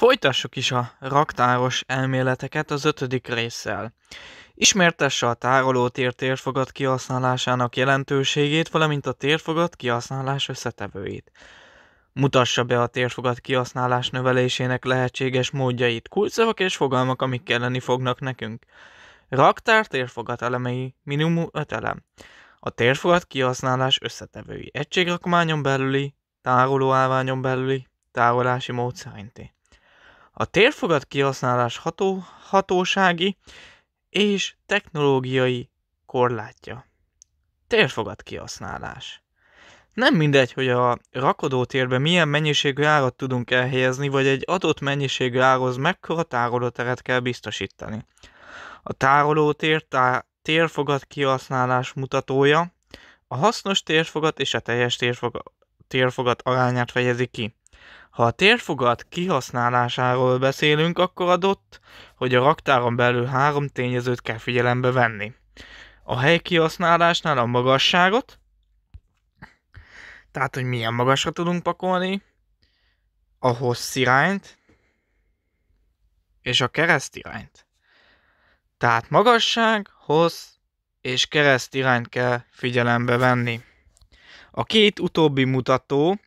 Folytassuk is a raktáros elméleteket az ötödik résszel. Ismertesse a tér térfogat kihasználásának jelentőségét, valamint a térfogat kihasználás összetevőit. Mutassa be a térfogat kihasználás növelésének lehetséges módjait, kulcsszavak és fogalmak, amik kelleni fognak nekünk. Raktár térfogat elemei minimum 5 elem. A térfogat kihasználás összetevői egységrakmányon belüli, tárolóállványon belüli, tárolási módszerinti. A térfogat kihasználás ható, hatósági és technológiai korlátja. Térfogat kihasználás. Nem mindegy, hogy a rakodótérben milyen mennyiségű árat tudunk elhelyezni, vagy egy adott mennyiségű árhoz mekkora tárolóteret kell biztosítani. A tárolótér tá- térfogat kihasználás mutatója a hasznos térfogat és a teljes térfogat, térfogat arányát fejezi ki. Ha a térfogat kihasználásáról beszélünk, akkor adott, hogy a raktáron belül három tényezőt kell figyelembe venni. A hely kihasználásnál a magasságot, tehát hogy milyen magasra tudunk pakolni, a hossz irányt, és a kereszt irányt. Tehát magasság, hossz és kereszt irányt kell figyelembe venni. A két utóbbi mutató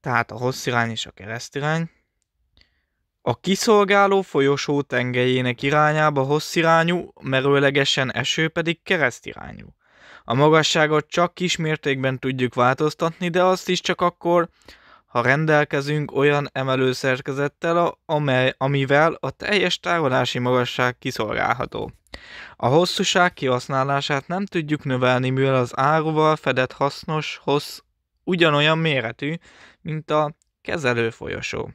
tehát a rossz irány és a irány. A kiszolgáló folyosó tengelyének irányába hosszirányú, merőlegesen eső pedig irányú. A magasságot csak kismértékben tudjuk változtatni, de azt is csak akkor, ha rendelkezünk olyan emelőszerkezettel, amely, amivel a teljes tárolási magasság kiszolgálható. A hosszúság kihasználását nem tudjuk növelni, mivel az áruval fedett hasznos hossz ugyanolyan méretű, mint a kezelő folyosó.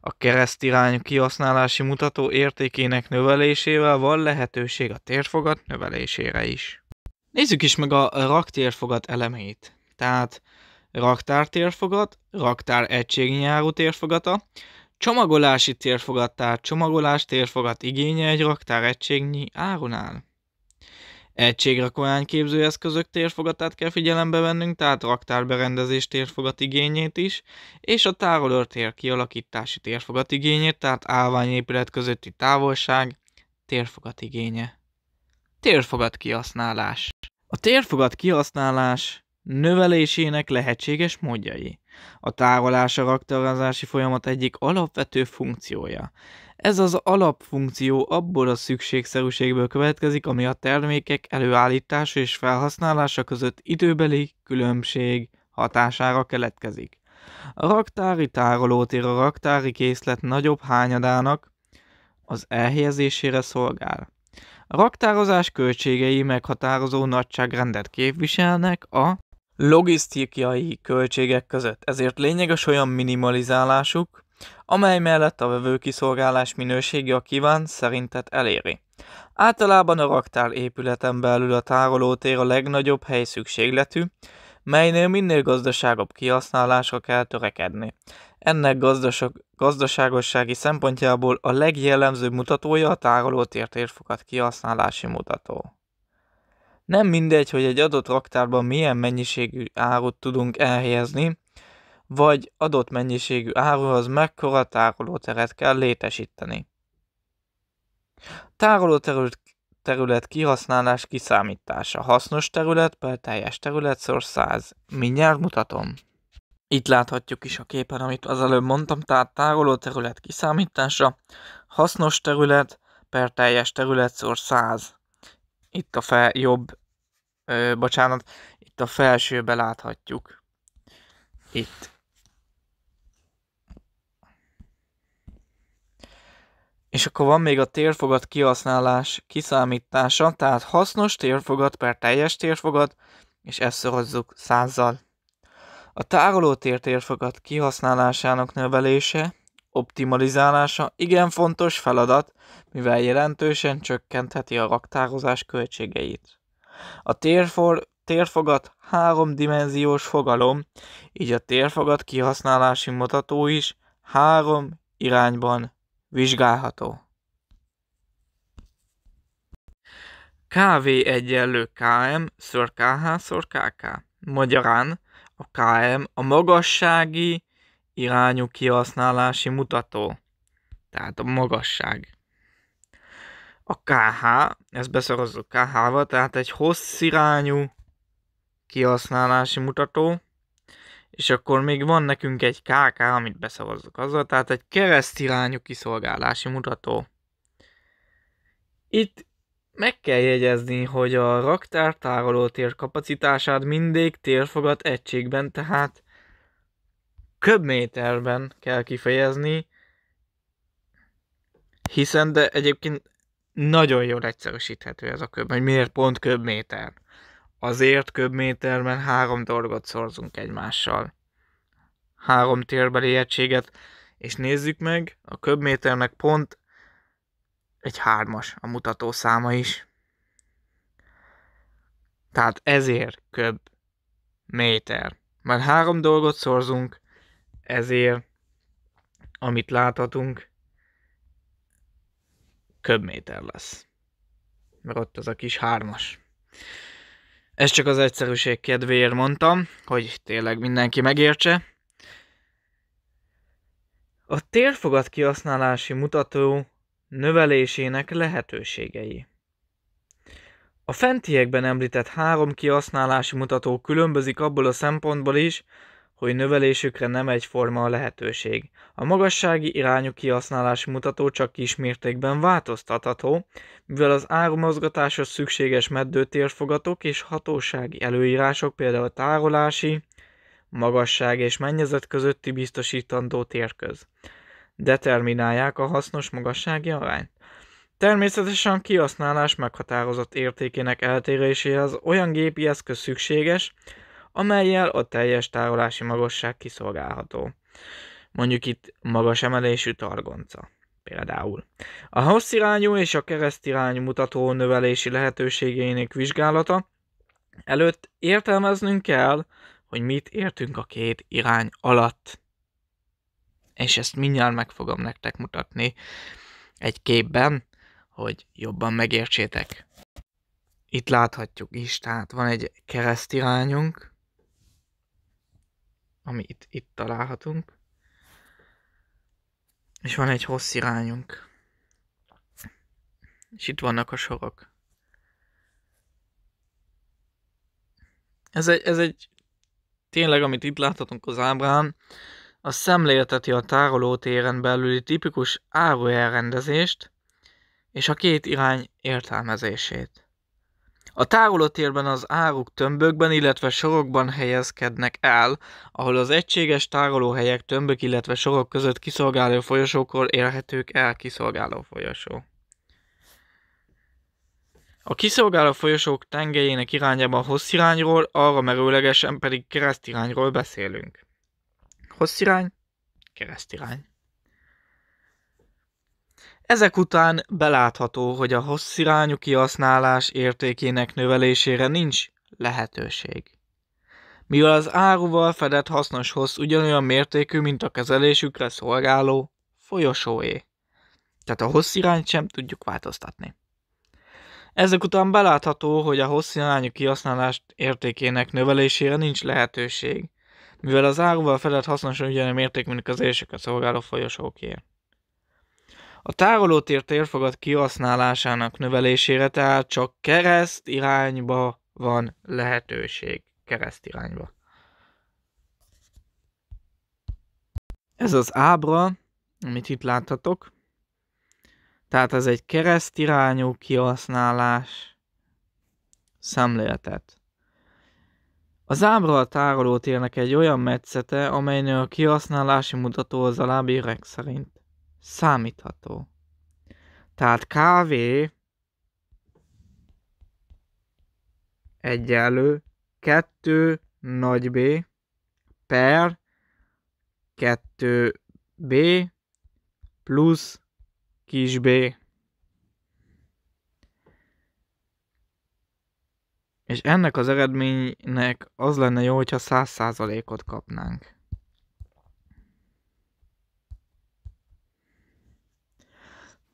A keresztirányú kihasználási mutató értékének növelésével van lehetőség a térfogat növelésére is. Nézzük is meg a raktérfogat elemeit. Tehát raktár térfogat, raktár egységnyárú térfogata, csomagolási térfogat, tehát csomagolás térfogat igénye egy raktár egységnyi árunál. Egységrakomány képzőeszközök térfogatát kell figyelembe vennünk, tehát raktárberendezés térfogat igényét is, és a tárolőtér kialakítási térfogat igényét, tehát állványépület közötti távolság térfogat igénye. Térfogat kihasználás. A térfogat kihasználás növelésének lehetséges módjai. A tárolás a raktározási folyamat egyik alapvető funkciója. Ez az alapfunkció abból a szükségszerűségből következik, ami a termékek előállítása és felhasználása között időbeli különbség hatására keletkezik. A raktári ér a raktári készlet nagyobb hányadának az elhelyezésére szolgál. A raktározás költségei meghatározó nagyságrendet képviselnek a logisztikai költségek között, ezért lényeges olyan minimalizálásuk, amely mellett a vevőkiszolgálás minősége a kíván szerintet eléri. Általában a raktár épületen belül a tárolótér a legnagyobb hely szükségletű, melynél minél gazdaságabb kihasználásra kell törekedni. Ennek gazdaság, gazdaságossági szempontjából a legjellemzőbb mutatója a tárolótér térfokat kihasználási mutató. Nem mindegy, hogy egy adott raktárban milyen mennyiségű árut tudunk elhelyezni, vagy adott mennyiségű áruhoz mekkora tárolóteret kell létesíteni. Tárolóterület terület kihasználás kiszámítása. Hasznos terület per teljes terület szor 100. Mindjárt mutatom. Itt láthatjuk is a képen, amit az előbb mondtam, tehát tároló terület kiszámítása, hasznos terület per teljes terület szor 100 itt a fel, jobb, ö, bocsánat, itt a felsőbe láthatjuk. Itt. És akkor van még a térfogat kihasználás kiszámítása, tehát hasznos térfogat per teljes térfogat, és ezt szorozzuk százzal. A tárolótér térfogat kihasználásának növelése optimalizálása igen fontos feladat, mivel jelentősen csökkentheti a raktározás költségeit. A térfor, térfogat háromdimenziós fogalom, így a térfogat kihasználási mutató is három irányban vizsgálható. KV egyenlő KM ször KH ször KK. Magyarán a KM a magassági irányú kihasználási mutató, tehát a magasság. A KH, ezt beszorozzuk KH-val, tehát egy hosszirányú kihasználási mutató, és akkor még van nekünk egy KK, amit beszavazzuk azzal, tehát egy keresztirányú kiszolgálási mutató. Itt meg kell jegyezni, hogy a raktár tárolótér kapacitását mindig térfogat egységben, tehát köbméterben kell kifejezni, hiszen de egyébként nagyon jól egyszerűsíthető ez a köb, hogy miért pont köbméter. Azért köbméterben három dolgot szorzunk egymással. Három térbeli egységet, és nézzük meg, a köbméternek pont egy hármas a mutató száma is. Tehát ezért köbméter, Mert három dolgot szorzunk, ezért amit láthatunk, köbméter lesz. Mert ott az a kis hármas. Ezt csak az egyszerűség kedvéért mondtam, hogy tényleg mindenki megértse. A térfogat kihasználási mutató növelésének lehetőségei. A fentiekben említett három kihasználási mutató különbözik abból a szempontból is, hogy növelésükre nem egyforma a lehetőség. A magassági irányú kihasználási mutató csak kismértékben változtatható, mivel az áramozgatáshoz szükséges meddőtérfogatok és hatósági előírások, például tárolási, magasság és mennyezet közötti biztosítandó térköz determinálják a hasznos magassági arányt. Természetesen a kihasználás meghatározott értékének eltéréséhez olyan gépi eszköz szükséges, amelyel a teljes tárolási magasság kiszolgálható. Mondjuk itt magas emelésű targonca például. A hosszirányú és a keresztirányú mutató növelési lehetőségeinek vizsgálata előtt értelmeznünk kell, hogy mit értünk a két irány alatt. És ezt mindjárt meg fogom nektek mutatni egy képben, hogy jobban megértsétek. Itt láthatjuk is, tehát van egy keresztirányunk, ami itt, itt találhatunk. És van egy hossz irányunk. És itt vannak a sorok. Ez egy, ez egy tényleg, amit itt láthatunk az ábrán, a szemlélteti a tárolótéren belüli tipikus áruelrendezést és a két irány értelmezését. A tárolótérben az áruk tömbökben, illetve sorokban helyezkednek el, ahol az egységes tárolóhelyek tömbök, illetve sorok között kiszolgáló folyosókról érhetők el kiszolgáló folyosó. A kiszolgáló folyosók tengelyének irányában hosszirányról, arra merőlegesen pedig keresztirányról beszélünk. Hosszirány, keresztirány. Ezek után belátható, hogy a hosszirányú kihasználás értékének növelésére nincs lehetőség. Mivel az áruval fedett hasznos hossz ugyanolyan mértékű, mint a kezelésükre szolgáló folyosóé. Tehát a hosszirányt sem tudjuk változtatni. Ezek után belátható, hogy a irányú kihasználást értékének növelésére nincs lehetőség, mivel az áruval fedett hasznos ugyanolyan mértékű, mint a kezelésükre szolgáló folyosóké. A tárolótér térfogat kihasználásának növelésére tehát csak kereszt irányba van lehetőség. Kereszt irányba. Ez az ábra, amit itt láthatok. Tehát ez egy keresztirányú kihasználás szemléletet. Az ábra a tárolótérnek egy olyan metszete, amelynél a kihasználási mutató az alábbi szerint Számítható. Tehát kávé egyenlő 2 nagy B per 2B plusz kis B. És ennek az eredménynek az lenne jó, hogyha 100%-ot kapnánk.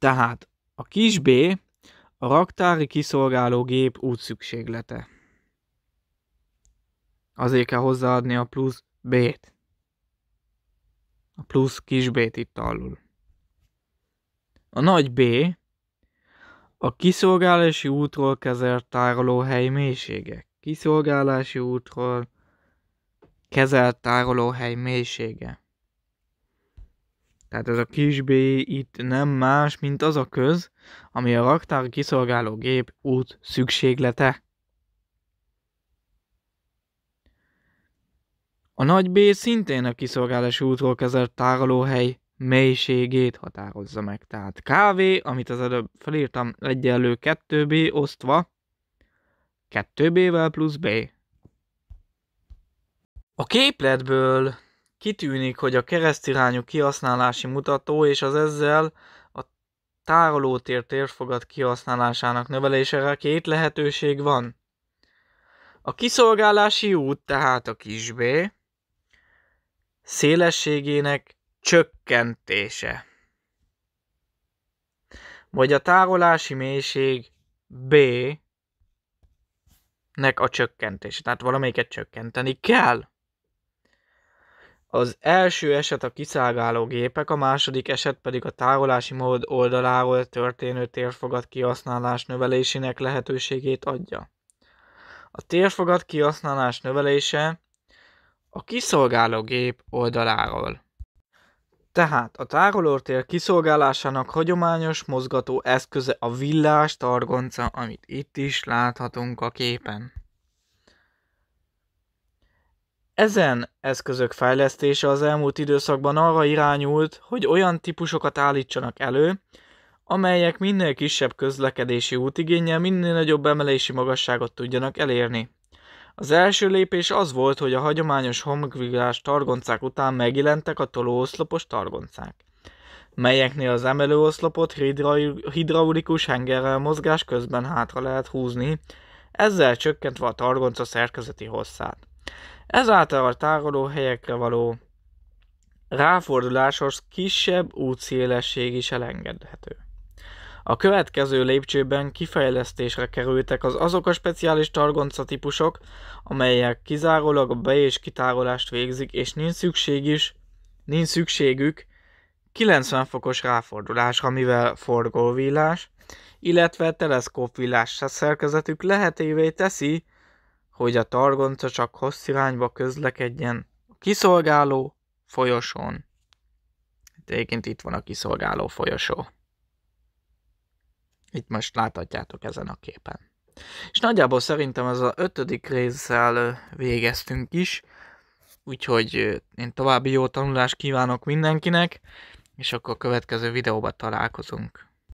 Tehát a kis B a raktári kiszolgáló gép útszükséglete. Azért kell hozzáadni a plusz B-t. A plusz kis B-t itt alul. A nagy B a kiszolgálási útról kezelt tárolóhely mélysége. Kiszolgálási útról kezelt tárolóhely mélysége. Tehát ez a kis B itt nem más, mint az a köz, ami a raktár kiszolgáló gép út szükséglete. A nagy B szintén a kiszolgálási útról kezelt tárolóhely mélységét határozza meg. Tehát KV, amit az előbb felírtam, egyenlő 2B osztva 2B-vel plusz B. A képletből kitűnik, hogy a keresztirányú kihasználási mutató és az ezzel a tárolótér térfogat kihasználásának növelésére két lehetőség van. A kiszolgálási út tehát a kis B szélességének csökkentése, vagy a tárolási mélység B nek a csökkentése. Tehát valamelyiket csökkenteni kell. Az első eset a kiszágáló gépek, a második eset pedig a tárolási mód oldaláról történő térfogat kihasználás növelésének lehetőségét adja. A térfogat kihasználás növelése a kiszolgáló gép oldaláról. Tehát a tárolótér kiszolgálásának hagyományos mozgató eszköze a villás targonca, amit itt is láthatunk a képen. Ezen eszközök fejlesztése az elmúlt időszakban arra irányult, hogy olyan típusokat állítsanak elő, amelyek minél kisebb közlekedési útigénnyel minél nagyobb emelési magasságot tudjanak elérni. Az első lépés az volt, hogy a hagyományos homokvigás targoncák után megjelentek a tolóoszlopos targoncák, melyeknél az emelőoszlopot hidra- hidraulikus hengerrel mozgás közben hátra lehet húzni, ezzel csökkentve a targonca szerkezeti hosszát. Ezáltal a tárolóhelyekre való ráforduláshoz kisebb útszélesség is elengedhető. A következő lépcsőben kifejlesztésre kerültek az azok a speciális targonca típusok, amelyek kizárólag a be- és kitárolást végzik, és nincs szükség is, nincs szükségük 90 fokos ráfordulásra, mivel forgóvillás, illetve teleszkópvillás szerkezetük lehetővé teszi, hogy a targonca csak hossz irányba közlekedjen a kiszolgáló folyosón. Egyébként itt van a kiszolgáló folyosó. Itt most láthatjátok ezen a képen. És nagyjából szerintem ez a ötödik részsel végeztünk is, úgyhogy én további jó tanulást kívánok mindenkinek, és akkor a következő videóban találkozunk.